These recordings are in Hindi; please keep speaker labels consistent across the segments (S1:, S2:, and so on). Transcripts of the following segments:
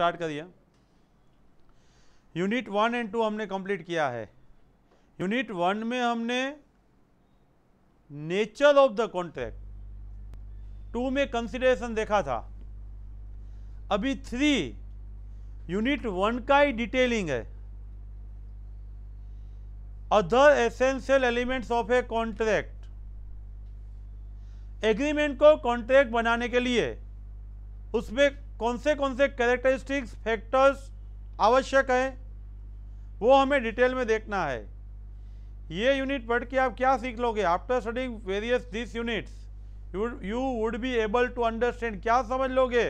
S1: स्टार्ट करिए यूनिट वन एंड टू हमने कंप्लीट किया है यूनिट वन में हमने nature of the contract two में कंसिडरेशन देखा था अभी थ्री यूनिट वन का ही डिटेलिंग है other essential elements of a contract agreement को कॉन्ट्रैक्ट बनाने के लिए उसमें कौन से कौन से कैरेक्टरिस्टिक्स फैक्टर्स आवश्यक हैं वो हमें डिटेल में देखना है ये यूनिट पढ़ के आप क्या सीख लोगे after studying various this units you would be able to understand क्या समझ लोगे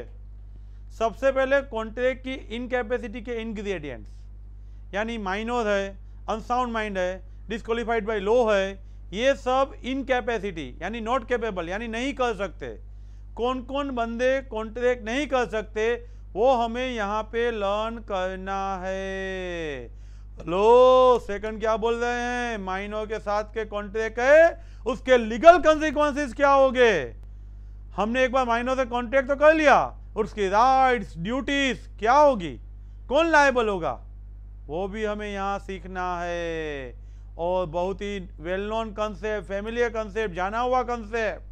S1: सबसे पहले कॉन्ट्रैक्ट की इनकेपेसिटी के इन्ग्रीडियंट्स यानी माइनोज है अनसाउंड माइंड है डिस्कालीफाइड बाई लो है ये सब इनकेपेसिटी यानी नॉट कैपेबल यानी नहीं कर सकते कौन कौन बंदे कॉन्ट्रैक्ट नहीं कर सकते वो हमें यहाँ पे लर्न करना है हेलो सेकंड क्या बोल रहे हैं माइनों के साथ के कॉन्ट्रैक्ट है उसके लीगल कॉन्सिक्वेंसिस क्या होंगे हमने एक बार माइनों से कॉन्ट्रैक्ट तो कर लिया उसकी राइट्स ड्यूटीज क्या होगी कौन लाइबल होगा वो भी हमें यहाँ सीखना है और बहुत ही well known concept familiar concept जाना हुआ concept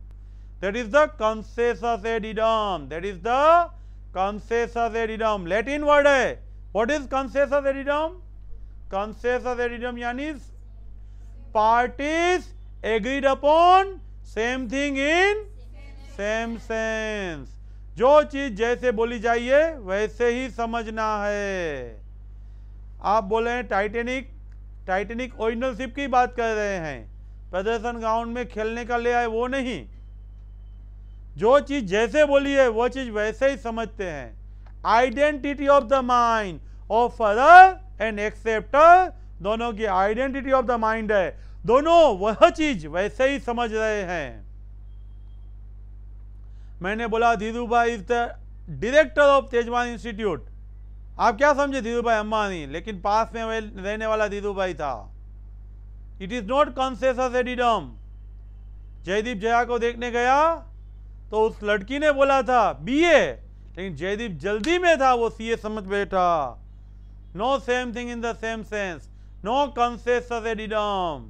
S1: That is the consensus addendum. That is the consensus addendum. Latin word hai What is consensus addendum? Consensus addendum यानी parties agreed upon same thing in same sense. जो चीज जैसे बोली जाइए वैसे ही समझना है आप बोले टाइटेनिक टाइटेनिक ओरिजिनल शिप की बात कर रहे हैं प्रदर्शन ग्राउंड में खेलने का ले आए वो नहीं जो चीज़ जैसे बोली है वो चीज़ वैसे ही समझते हैं identity of the mind offer and accept दोनों की आइडेंटिटी ऑफ द माइंड है दोनों वह चीज वैसे ही समझ रहे हैं मैंने बोला Dhiru bhai is the director of Tejwan institute आप क्या समझे धीरू भाई अम्बानी लेकिन पास में रहने वाला धीरू भाई था it is not consensus ad idem Jaydeep Jaya को देखने गया तो उस लड़की ने बोला था बीए लेकिन जयदीप जल्दी में था वो सीए समझ बैठा no same thing in the same sense no consensus ad idem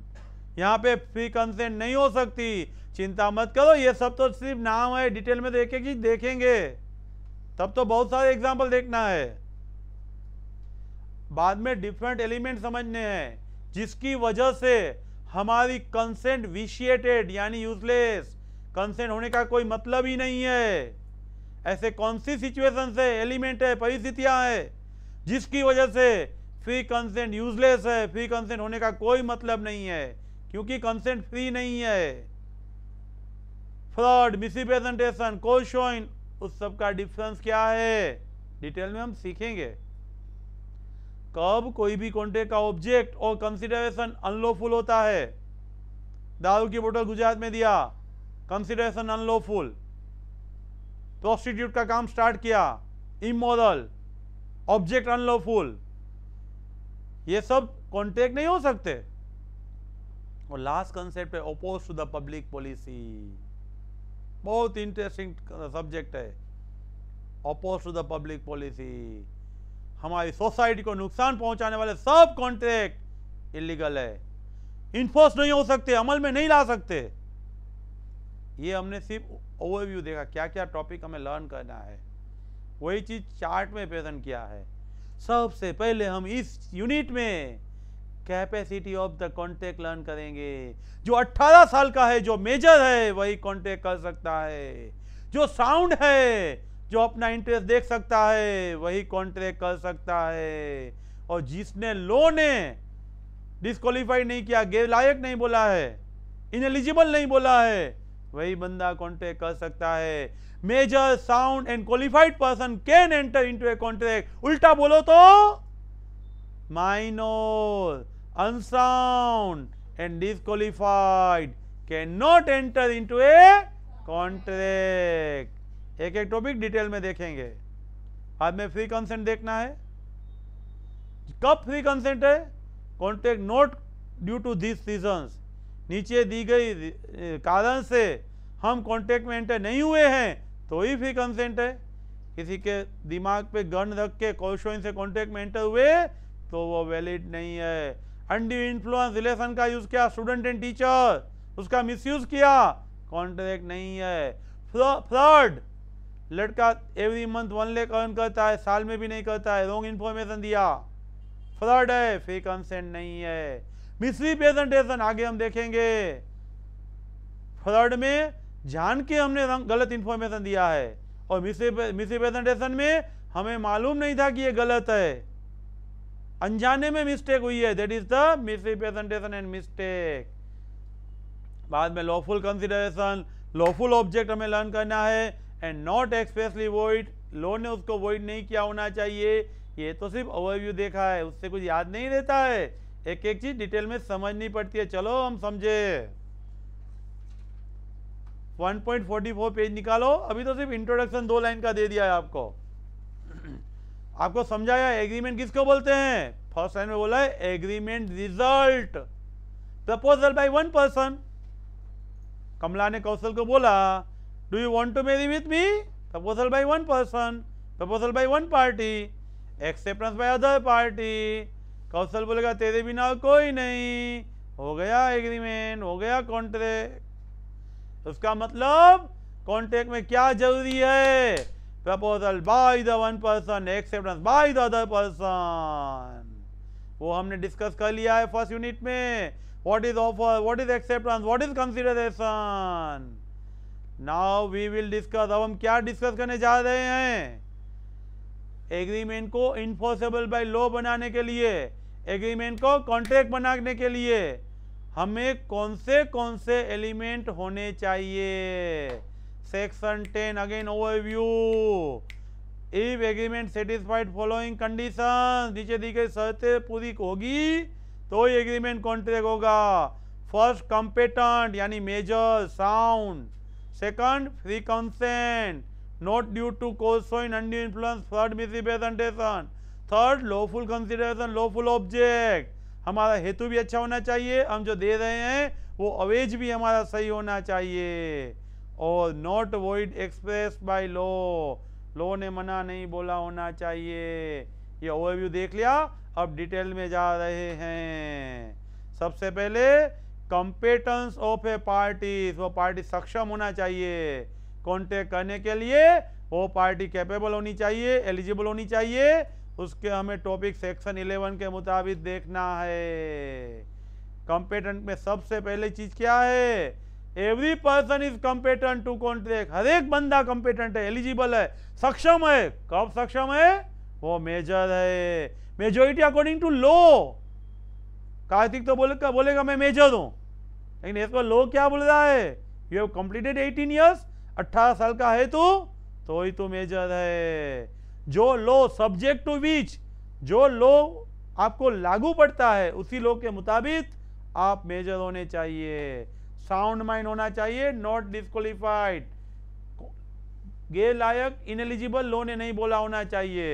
S1: यहाँ पे फ्री कंसेंट नहीं हो सकती चिंता मत करो ये सब तो सिर्फ नाम है डिटेल में तो एक देखेंगे तब तो बहुत सारे एग्जाम्पल देखना है बाद में डिफरेंट एलिमेंट समझने हैं जिसकी वजह से हमारी कंसेंट विशिएटेड यानी यूजलेस कंसेंट होने का कोई मतलब ही नहीं है ऐसे कौन सी सिचुएशन से एलिमेंट है परिस्थितियां है जिसकी वजह से फ्री कंसेंट यूजलेस है फ्री कंसेंट होने का कोई मतलब नहीं है क्योंकि कंसेंट फ्री नहीं है फ्रॉड मिसरिप्रेजेंटेशन कोशोइन उस सब का डिफरेंस क्या है डिटेल में हम सीखेंगे कब कोई भी कॉन्ट्रैक्ट का ऑब्जेक्ट और कंसिडरेशन अनलॉफुल होता है दारू की बोतल गुजरात में दिया कंसिडरेशन अनलॉफुल प्रोस्टिट्यूट का काम स्टार्ट किया इमोरल ऑब्जेक्ट अनलॉफुल ये सब कॉन्ट्रैक्ट नहीं हो सकते और लास्ट कंसेप्ट है opposed to the public policy बहुत इंटरेस्टिंग सब्जेक्ट है opposed to the public policy हमारी सोसाइटी को नुकसान पहुंचाने वाले सब कॉन्ट्रैक्ट इलीगल है इन्फोर्स नहीं हो सकते अमल में नहीं ला सकते ये हमने सिर्फ ओवरव्यू देखा क्या क्या टॉपिक हमें लर्न करना है वही चीज़ चार्ट में प्रेजेंट किया है सबसे पहले हम इस यूनिट में capacity of the contract learn करेंगे जो 18 साल का है जो मेजर है वही कॉन्टेक्ट कर सकता है जो साउंड है जो अपना इंटरेस्ट देख सकता है वही कॉन्टेक्ट कर सकता है और जिसने लो ने डिस्कालीफाइड नहीं किया गैर लायक नहीं बोला है इनएलिजिबल नहीं बोला है वही बंदा कॉन्ट्रैक्ट कर सकता है major sound and qualified person can enter into a contract उल्टा बोलो तो minor unsound and disqualified can not enter into a contract एक एक टॉपिक डिटेल में देखेंगे आज में फ्री कंसेंट देखना है कब फ्री कंसेंट है contract not due to this reasons नीचे दी गई कारण से हम कांटेक्ट में एंटर नहीं हुए हैं तो ही फिर कंसेंट है किसी के दिमाग पे गन रख के कौशोइन से कांटेक्ट में एंटर हुए तो वो वैलिड नहीं है अंडी इन्फ्लुएंस रिलेशन का यूज़ किया स्टूडेंट एंड टीचर उसका मिसयूज किया कॉन्ट्रैक्ट नहीं है फ्रॉड लड़का every month one lakh earn करता है साल में भी नहीं करता है रॉन्ग इन्फॉर्मेशन दिया फ्रॉड है फ्री कंसेंट नहीं है मिश्री प्रेजेंटेशन आगे हम देखेंगे थर्ड में जान के हमने गलत इंफॉर्मेशन दिया है और मिश्री प्रेजेंटेशन में हमें मालूम नहीं था कि ये गलत है अनजाने में मिस्टेक हुई है that is the misrepresentation and mistake बाद में लॉफुल कंसिडरेशन लॉफुल ऑब्जेक्ट हमें लर्न करना है and not expressly void law ने उसको वॉइड नहीं किया होना चाहिए ये तो सिर्फ ओवरव्यू देखा है उससे कुछ याद नहीं रहता है एक एक चीज डिटेल में समझनी पड़ती है चलो हम समझे 1.44 पेज निकालो अभी तो सिर्फ इंट्रोडक्शन दो लाइन का दे दिया है आपको आपको समझाया एग्रीमेंट किसको बोलते हैं फर्स्ट लाइन में बोला है agreement result proposal by one person Kamla ने कौशल को बोला do you want to marry with me proposal by one person proposal by one party acceptance by other party Kaushal बोलेगा तेरे बिना कोई नहीं हो गया एग्रीमेंट हो गया कॉन्ट्रैक्ट उसका मतलब कॉन्ट्रैक्ट में क्या जरूरी है proposal by the one person acceptance by the other person वो हमने डिस्कस कर लिया है फर्स्ट यूनिट में what is offer what is acceptance what is consideration now we will discuss अब हम क्या डिस्कस करने जा रहे हैं एग्रीमेंट को इन्फोर्सेबल बाय लॉ बनाने के लिए एग्रीमेंट को कॉन्ट्रैक्ट बनाने के लिए हमें कौन से कौन से एलिमेंट होने चाहिए section ten again overview if agreement satisfied following condition नीचे दी गई शर्तें पूरी होगी तो ही एग्रीमेंट कॉन्ट्रैक्ट होगा फर्स्ट कंपेटेंट यानी major sound second free consent not due to course in undue influence third misrepresentation third lawful consideration lawful object हमारा हेतु भी अच्छा होना चाहिए हम जो दे रहे हैं वो अवेज भी हमारा सही होना चाहिए और not void express by law law ने मना नहीं बोला होना चाहिए ये ओवरव्यू देख लिया अब डिटेल में जा रहे हैं सबसे पहले कंपेटेंस ऑफ ए पार्टी वो पार्टी सक्षम होना चाहिए कॉन्टेक्ट करने के लिए वो पार्टी कैपेबल होनी चाहिए एलिजिबल होनी चाहिए उसके हमें टॉपिक सेक्शन 11 के मुताबिक देखना है कंपेटेंट में सबसे पहले चीज क्या है every person is competent to contract हर एक बंदा कंपेटेंट है एलिजिबल है सक्षम है कब सक्षम है वो मेजर है majority according to law Kartik तो का, बोलेगा मैं मेजर हूं लेकिन इसको लॉ क्या बोल रहा है यू हैव कंप्लीटेड 18 इयर्स 18 साल का है तू तो ही तू मेजर है जो लो सब्जेक्ट टू विच जो लो आपको लागू पड़ता है उसी लो के मुताबिक आप मेजर होने चाहिए साउंड माइंड होना चाहिए नॉट डिस्कालीफाइड गे लायक इनएलिजिबल लो ने नहीं बोला होना चाहिए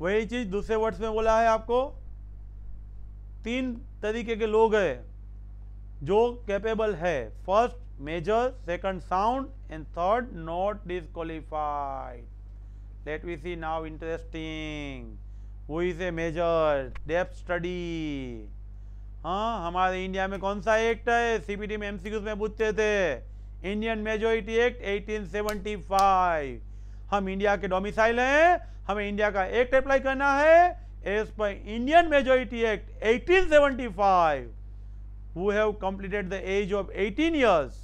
S1: वही चीज दूसरे वर्ड्स में बोला है आपको तीन तरीके के लोग हैं जो कैपेबल है first major second sound and third not disqualified let me see now interesting who is a major depth study हाँ हमारे इंडिया में कौन सा एक्ट है सी में एम में पूछते थे इंडियन मेजोरिटी एक्ट 1875 हम इंडिया के डोमिसाइल हैं हमें इंडिया का एक्ट अप्लाई करना है एज पर Indian Majority Act 1875 seventy five who have completed the age of eighteen years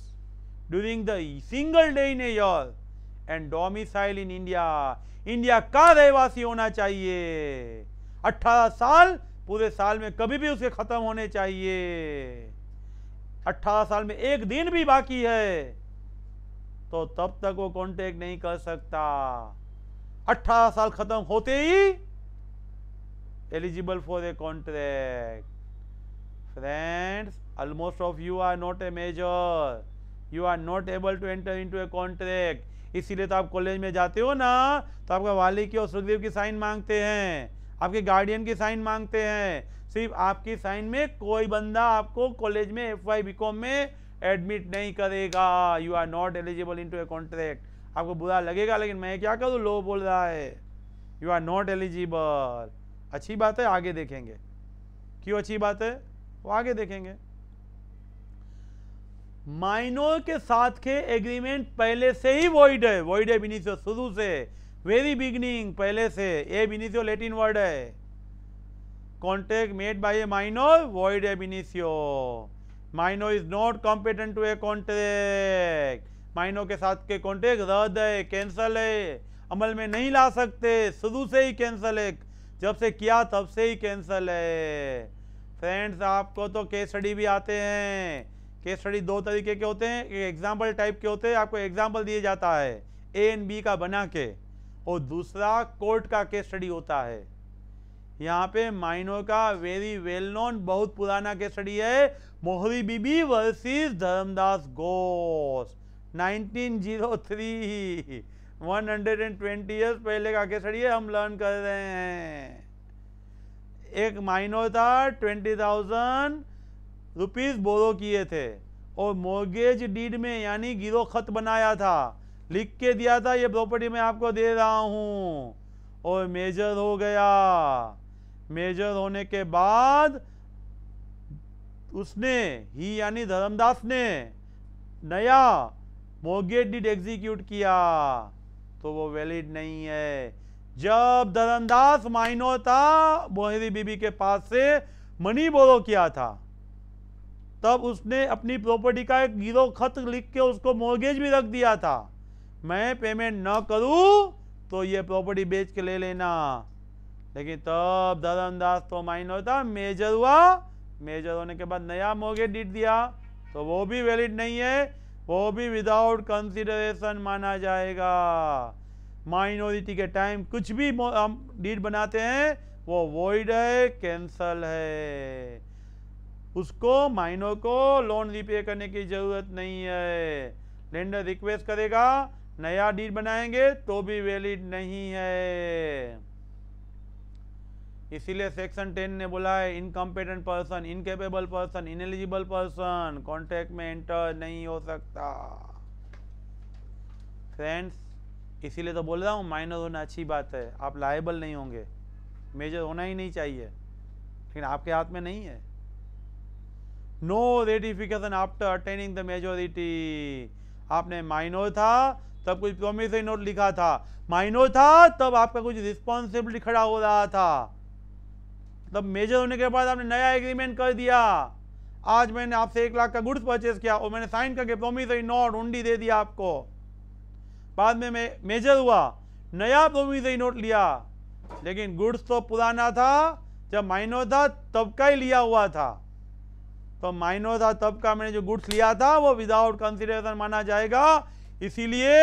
S1: during the single day in air and domicile in India India का रहवासी होना चाहिए अट्ठारह साल पूरे साल में कभी भी उसके खत्म होने चाहिए अट्ठारह साल में एक दिन भी बाकी है तो तब तक वो कांटेक्ट नहीं कर सकता अठारह साल खत्म होते ही eligible for a contract friends almost of you are not a major you are not able to enter into a contract इसीलिए तो आप कॉलेज में जाते हो ना तो आपका वाली की और सुखदेव की साइन मांगते हैं आपके गार्डियन की साइन मांगते हैं सिर्फ आपकी साइन में कोई बंदा आपको कॉलेज में एफ वाई बीकॉम में एडमिट नहीं करेगा you are not eligible into a contract आपको बुरा लगेगा लेकिन मैं क्या करूँ लो बोल रहा है यू आर नॉट एलिजिबल अच्छी बात है आगे देखेंगे क्यों अच्छी बात है वो आगे देखेंगे माइनोर के साथ के एग्रीमेंट पहले से ही वॉइड है वॉइड है बिनीसियो शुरू से वेरी बिगनिंग पहले से ए बिनीसियो लेटिन वर्ड है contract made by a minor void है बिनीसियो minor is not competent to a contract minor के साथ के कॉन्ट्रैक्ट रद्द है कैंसल है अमल में नहीं ला सकते शुरू से ही कैंसल है जब से किया तब से ही कैंसल है फ्रेंड्स आपको तो केस स्टडी भी आते हैं केस स्टडी दो तरीके के होते हैं एग्जाम्पल टाइप के होते हैं आपको एग्जाम्पल दिया जाता है ए एंड बी का बना के और दूसरा कोर्ट का केस स्टडी होता है यहाँ पे माइनो का वेरी वेल नोन बहुत पुराना केस स्टडी है मोहरी बीबी वर्सेस धर्मदास घोष 1903 120 इयर्स पहले का केस स्टडी है हम लर्न कर रहे हैं एक माइनो था 20,000 रुपीस बोरो किए थे और मोर्गेज डीड में यानी गिरो खत बनाया था लिख के दिया था ये प्रॉपर्टी मैं आपको दे रहा हूँ और मेजर हो गया मेजर होने के बाद उसने ही यानी धर्मदास ने नया मोर्गेज डीड एग्जीक्यूट किया तो वो वैलिड नहीं है जब धर्मदास माइनो था मोहरी बीबी के पास से मनी बोरो किया था तब उसने अपनी प्रॉपर्टी का एक गिरो खत लिख के उसको मोर्गेज भी रख दिया था मैं पेमेंट न करूँ तो ये प्रॉपर्टी बेच के ले लेना लेकिन तब दरअंदाज तो माइंड था मेजर हुआ मेजर होने के बाद नया मॉर्गेज डीट दिया तो वो भी वैलिड नहीं है वो भी विदाउट कंसिडरेशन माना जाएगा माइनॉरिटी के टाइम कुछ भी हम डीट बनाते हैं वो वॉइड है कैंसल है उसको माइनों को लोन रिपे करने की जरूरत नहीं है लेंडर रिक्वेस्ट करेगा नया डीड बनाएंगे तो भी वैलिड नहीं है इसीलिए सेक्शन टेन ने बोला है incompetent person incapable person ineligible person contract में एंटर नहीं हो सकता फ्रेंड्स इसीलिए तो बोल रहा हूँ माइनर होना अच्छी बात है आप लाइबल नहीं होंगे मेजर होना ही नहीं चाहिए लेकिन आपके हाथ में नहीं है no ratification after attaining the majority आपने माइनो था तब कुछ प्रोमिसरी नोट लिखा था माइनो था तब आपका कुछ रिस्पॉन्सिबिलिटी खड़ा हो रहा था तब मेजर होने के बाद आपने नया एग्रीमेंट कर दिया आज मैंने आपसे एक लाख का गुड्स परचेस किया और मैंने साइन करके प्रोमिसरी नोट उंडी दे दिया आपको बाद में मैं मेजर हुआ नया प्रोमिसरी नोट लिया लेकिन गुड्स तो पुराना था जब माइनो था तब का ही लिया हुआ था तो माइनो था तब का मैंने जो गुड्स लिया था वो विदाउट कंसिडरेशन माना जाएगा इसीलिए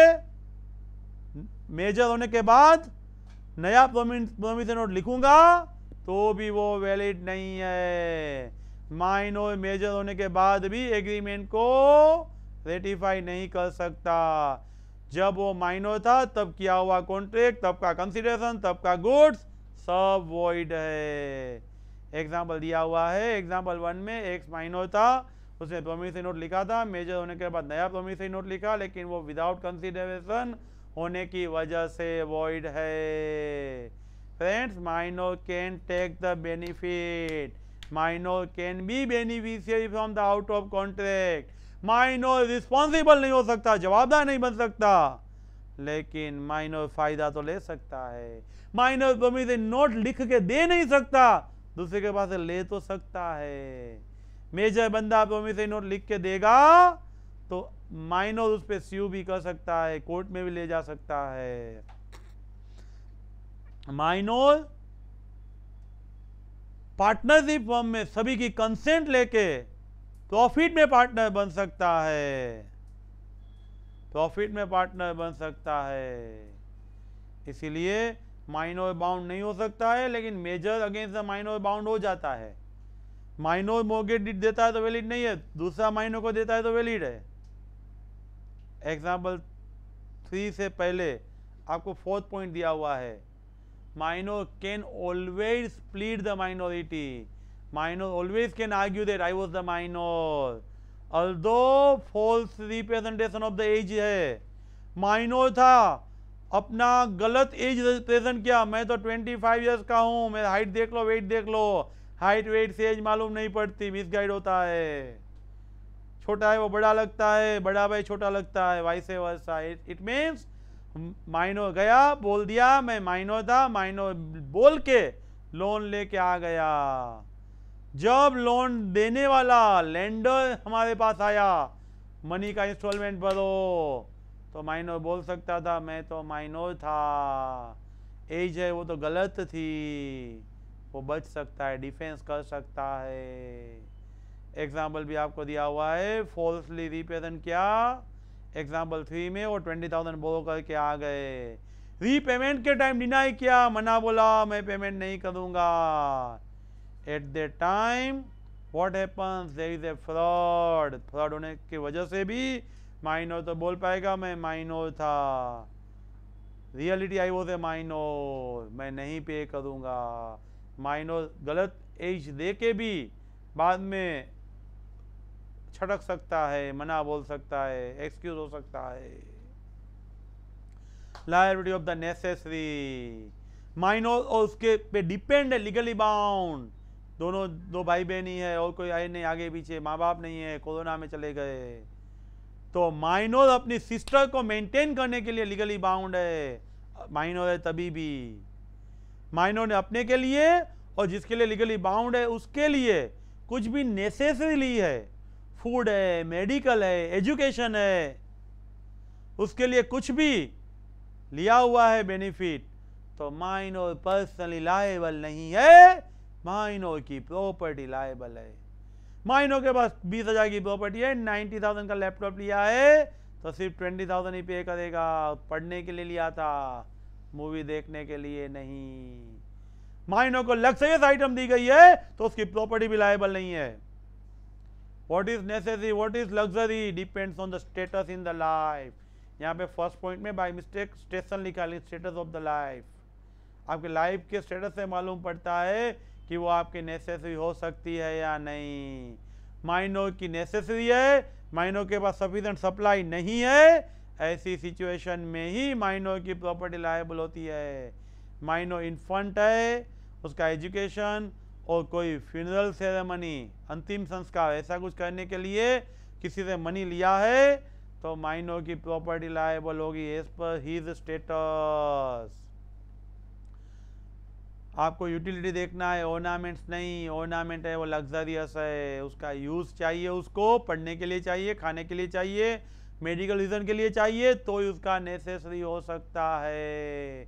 S1: मेजर होने के बाद नया प्रोमिस नोट लिखूंगा तो भी वो वैलिड नहीं है माइनो मेजर होने के बाद भी एग्रीमेंट को रेटिफाई नहीं कर सकता जब वो माइनो था तब किया हुआ कॉन्ट्रैक्ट तब का कंसिडरेशन तब का गुड्स सब वॉइड है एग्जाम्पल दिया हुआ है एग्जाम्पल वन में एक्स माइनो था उसने प्रोमिसरी नोट लिखा था मेजर होने के बाद नया प्रोमिसरी नोट लिखा लेकिन वो विदाउट कंसिडरेशन होने की वजह से वॉइड है friends minor can take the benefit minor can be beneficiary from the out of contract minor responsible नहीं हो सकता जवाबदार नहीं बन सकता लेकिन माइनो फायदा तो ले सकता है माइनो प्रोमिसरी नोट लिख के दे नहीं सकता दूसरे के पास ले तो सकता है मेजर बंदा प्रोमिसरी नोट लिख के देगा तो माइनर उस पर स्यू भी कर सकता है कोर्ट में भी ले जा सकता है माइनोर पार्टनरशिप फॉर्म में सभी की कंसेंट लेके प्रॉफिट में पार्टनर बन सकता है प्रॉफिट में पार्टनर बन सकता है इसीलिए माइनोर बाउंड नहीं हो सकता है लेकिन मेजर अगेंस्ट द बाउंड हो जाता है मोर्गेज डिट देता है तो वैलिड नहीं है दूसरा माइनो को देता है तो वैलिड है एग्जाम्पल थ्री से पहले आपको फोर्थ पॉइंट दिया हुआ है minor can always plead the minority minor always can argue that I was the minor although false representation of the age है माइनोर था अपना गलत एज प्रेजेंट किया मैं तो 25 फाइव ईयर्स का हूँ मैं हाइट देख लो वेट देख लो हाइट वेट से एज मालूम नहीं पड़ती मिस गाइड होता है छोटा है वो बड़ा लगता है बड़ा भाई छोटा लगता है vice versa it means minor गया बोल दिया मैं माइनो था माइनो बोल के लोन लेके आ गया जब लोन देने वाला लैंडर हमारे पास आया मनी का इंस्टॉलमेंट भरो तो माइनो बोल सकता था मैं तो माइनो था एज है वो तो गलत थी वो बच सकता है डिफेंस कर सकता है एग्जाम्पल भी आपको दिया हुआ है फॉल्सली रिपेमेंट किया एग्जाम्पल थ्री में वो ट्वेंटी थाउजेंड बोलो करके आ गए रीपेमेंट के टाइम डिनाई किया मना बोला मैं पेमेंट नहीं करूँगा at the time what happens there is a fraud fraud होने की वजह से भी माइनो तो बोल पाएगा मैं माइनो था रियलिटी आई वो थे माइनो मैं नहीं पे करूँगा माइनो गलत एज दे के भी बाद में छटक सकता है मना बोल सकता है एक्सक्यूज हो सकता है liability of the necessary minor और उसके पे डिपेंड है लीगली बाउंड दोनों दो भाई बहन ही है और कोई आए नहीं आगे पीछे माँ बाप नहीं है कोरोना में चले गए तो माइनोर अपनी सिस्टर को मेंटेन करने के लिए लीगली बाउंड है माइनोर है तभी भी माइनोर ने अपने के लिए और जिसके लिए लीगली बाउंड है उसके लिए कुछ भी नेसेसरी ली है फूड है मेडिकल है एजुकेशन है उसके लिए कुछ भी लिया हुआ है बेनिफिट तो माइनोर पर्सनली लाइबल नहीं है माइनोर की प्रॉपर्टी लाइबल है माइनों के पास बीस हजार की प्रॉपर्टी है नाइनटी थाउजेंड का लैपटॉप लिया है तो सिर्फ ट्वेंटी थाउजेंड ही पे करेगा पढ़ने के लिए लिया था मूवी देखने के लिए नहीं माइनों को लग्जरियस आइटम दी गई है तो उसकी प्रॉपर्टी भी लाइबल नहीं है what is necessary what is luxury depends on the status in the life यहाँ पे फर्स्ट पॉइंट में बाई मिस्टेक स्टेशन लिखा लिया स्टेटस ऑफ द लाइफ आपके लाइफ के स्टेटस से मालूम पड़ता है कि वो आपके नेसेसरी हो सकती है या नहीं माइनो की नेसेसरी है माइनो के पास सफिशेंट सप्लाई नहीं है ऐसी सिचुएशन में ही माइनो की प्रॉपर्टी लाइबल होती है माइनो इन्फंट है उसका एजुकेशन और कोई फ्यूनरल सेरेमनी अंतिम संस्कार ऐसा कुछ करने के लिए किसी से मनी लिया है तो माइनो की प्रॉपर्टी लाइबल होगी एज पर हीज स्टेटस आपको यूटिलिटी देखना है ऑर्नामेंट्स नहीं ऑर्नामेंट है वो लग्जरियस है उसका यूज़ चाहिए उसको पढ़ने के लिए चाहिए खाने के लिए चाहिए मेडिकल रीज़न के लिए चाहिए तो ही उसका नेसेसरी हो सकता है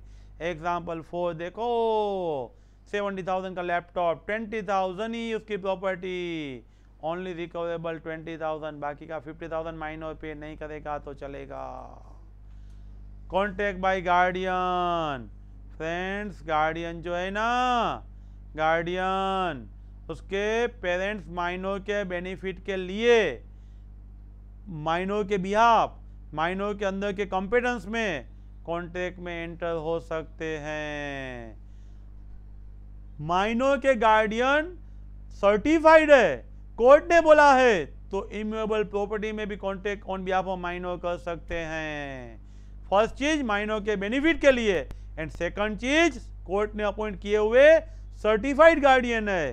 S1: एग्जाम्पल फोर देखो सेवेंटी थाउजेंड का लैपटॉप ट्वेंटी थाउजेंड ही उसकी property only recoverable twenty thousand बाकी का फिफ्टी थाउजेंड माइनर पे नहीं करेगा तो चलेगा contract by guardian friends guardian जो है ना गार्डियन उसके पेरेंट्स माइनो के बेनिफिट के लिए माइनो के बिहाफ माइनो के अंदर के कॉम्पिटेंस में कॉन्ट्रैक्ट में एंटर हो सकते हैं माइनो के गार्डियन सर्टिफाइड है कोर्ट ने बोला है तो इम्यूएबल प्रॉपर्टी में भी contract on behalf of minor कर सकते हैं फर्स्ट चीज माइनो के बेनिफिट के लिए एंड सेकंड चीज कोर्ट ने अपॉइंट किए हुए सर्टिफाइड गार्डियन है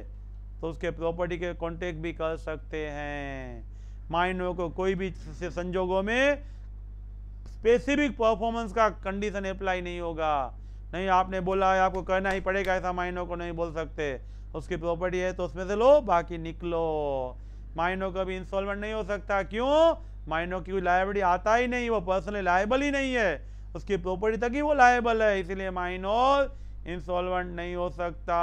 S1: तो उसके प्रॉपर्टी के कॉन्टेक्ट भी कर सकते हैं माइनों को कोई भी संजोगों में स्पेसिफिक परफॉर्मेंस का कंडीशन अप्लाई नहीं होगा नहीं आपने बोला है आपको कहना ही पड़ेगा ऐसा माइनों को नहीं बोल सकते उसकी प्रॉपर्टी है तो उसमें से लो बाकी निकलो माइनों का भी इंस्टॉलमेंट नहीं हो सकता क्यों माइनों की लाइबिलिटी आता ही नहीं वो पर्सनली लाइबल ही नहीं है उसकी प्रॉपर्टी तक ही वो लाइबल है इसलिए माइनोर इंसॉल्वेंट नहीं हो सकता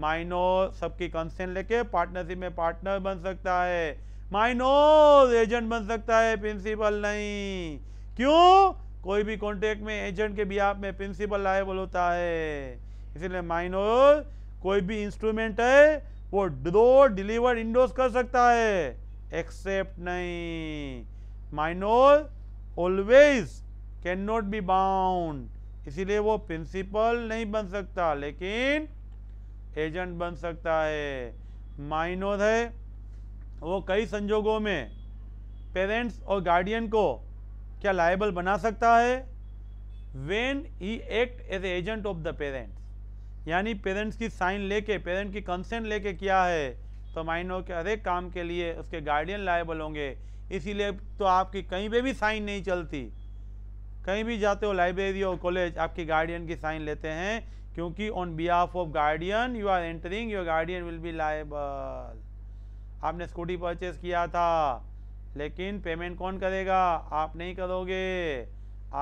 S1: माइनोर सबकी कंसेंट लेके पार्टनरशिप में पार्टनर बन सकता है माइनोर एजेंट बन सकता है प्रिंसिपल नहीं क्यों कोई भी कॉन्ट्रैक्ट में एजेंट के भी आप में प्रिंसिपल लाइबल होता है इसलिए माइनोर कोई भी इंस्ट्रूमेंट है वो ड्रो डिलीवर इंडोस कर सकता है एक्सेप्ट नहीं minor always can not be bound इसीलिए वो प्रिंसिपल नहीं बन सकता लेकिन एजेंट बन सकता है माइनोर है वो कई संजोगों में पेरेंट्स और गार्डियन को क्या लाइबल बना सकता है when he act as agent of the parents यानी पेरेंट्स की साइन लेके पेरेंट की कंसेंट लेके किया है तो माइनोर के हर एक काम के लिए उसके गार्डियन लाइबल होंगे इसीलिए तो आपकी कहीं पे भी साइन नहीं चलती कहीं भी जाते हो लाइब्रेरी और कॉलेज आपके गार्डियन की साइन लेते हैं क्योंकि on behalf of guardian you are entering your guardian will be liable आपने स्कूटी परचेज किया था लेकिन पेमेंट कौन करेगा आप नहीं करोगे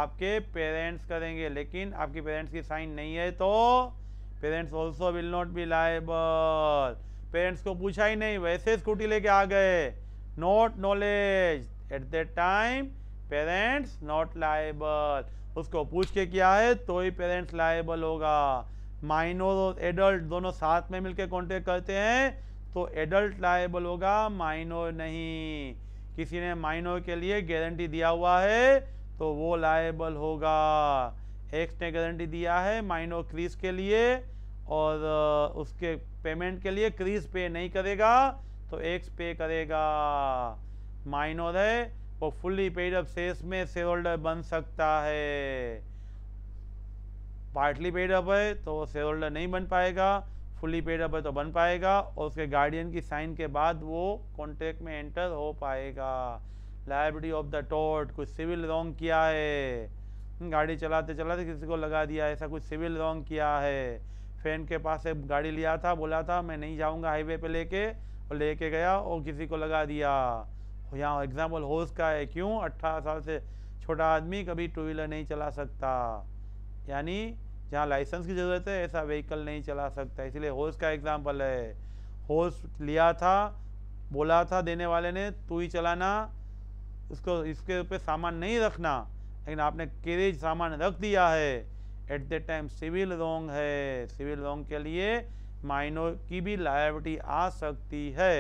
S1: आपके पेरेंट्स करेंगे लेकिन आपके पेरेंट्स की साइन नहीं है तो parents also will not be liable parents को पूछा ही नहीं वैसे स्कूटी लेके आ गए not knowledge at that time parents not liable उसको पूछ के किया है तो ही पेरेंट्स लाइबल होगा माइनर और एडल्ट दोनों साथ में मिलकर कॉन्टेक्ट करते हैं तो एडल्ट लाइबल होगा माइनर नहीं किसी ने माइनर के लिए गारंटी दिया हुआ है तो वो लाइबल होगा एक्स ने गारंटी दिया है माइनो क्रीज के लिए और उसके पेमेंट के लिए क्रीज पे नहीं करेगा तो एक्स पे करेगा माइनोर है वो फुल्ली पेड अप शेष में शेयर होल्डर बन सकता है पार्टली पेड अप है तो वो शेयर होल्डर नहीं बन पाएगा फुली पेड अप है तो बन पाएगा और उसके गार्डियन की साइन के बाद वो कॉन्ट्रैक्ट में एंटर हो पाएगा लाइबिलिटी ऑफ द टोट कुछ सिविल रॉन्ग किया है गाड़ी चलाते चलाते किसी को लगा दिया ऐसा कुछ सिविल रॉन्ग किया है फ्रेंड के पास से गाड़ी लिया था बोला था मैं नहीं जाऊँगा हाईवे पर लेके और लेके गया और किसी को लगा दिया यहाँ एग्जाम्पल होश का है क्यों अट्ठारह साल से छोटा आदमी कभी टू व्हीलर नहीं चला सकता यानी जहाँ लाइसेंस की ज़रूरत है ऐसा व्हीकल नहीं चला सकता इसलिए होश का एग्जाम्पल है होश लिया था बोला था देने वाले ने तू ही चलाना उसको इसके ऊपर सामान नहीं रखना लेकिन आपने केरेज सामान रख दिया है at the time civil wrong है सिविल रोंग के लिए माइनो की भी लाइबिलिटी आ सकती है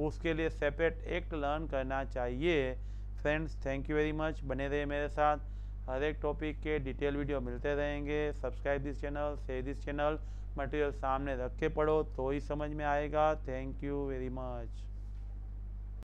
S1: उसके लिए सेपरेट एक्ट लर्न करना चाहिए friends thank you very much बने रहे मेरे साथ हर एक टॉपिक के डिटेल वीडियो मिलते रहेंगे subscribe this channel share this channel material सामने रख के पढ़ो तो ही समझ में आएगा थैंक यू वेरी मच